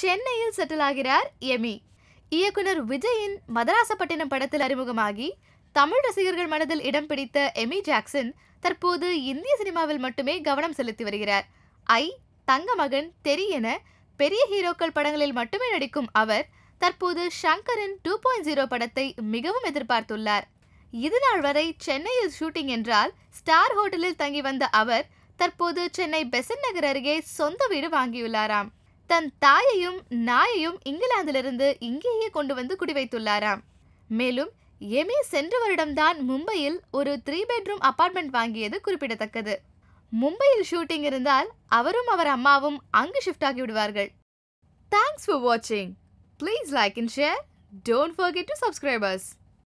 சென்னையில் செட்டில் ஆகிறார் எமி இயக்குனர் விஜயின் மதராசப்பட்டினம் படத்தில் அறிமுகமாகி தமிழ் ரசிகர்கள் மனதில் இடம் பிடித்த எமி ஜாக்சன் தற்போது இந்திய சினிமாவில் மட்டுமே கவனம் செலுத்தி வருகிறார் ஐ தங்க மகன் தெரி என பெரிய ஹீரோக்கள் படங்களில் மட்டுமே நடிக்கும் அவர் தற்போது ஷங்கரின் டூ பாயிண்ட் ஜீரோ படத்தை மிகவும் எதிர்பார்த்துள்ளார் இதுநாள் வரை சென்னையில் ஷூட்டிங் என்றால் ஸ்டார் ஹோட்டலில் தங்கி வந்த அவர் தற்போது சென்னை பெசன் நகர் அருகே சொந்த வீடு வாங்கியுள்ளாராம் தன் தாயையும் நாயையும் இங்கிலாந்திலிருந்து இங்கேயே கொண்டு வந்து குடிவைத்துள்ளாராம் மேலும் எமி சென்ற வருடம்தான் மும்பையில் ஒரு த்ரீ பெட்ரூம் அபார்ட்மெண்ட் வாங்கியது குறிப்பிடத்தக்கது மும்பையில் ஷூட்டிங் இருந்தால் அவரும் அவர் அம்மாவும் அங்கு ஷிஃப்ட் ஆகி விடுவார்கள் தேங்க்ஸ் ஃபார் வாட்சிங் please like and share don't forget to subscribers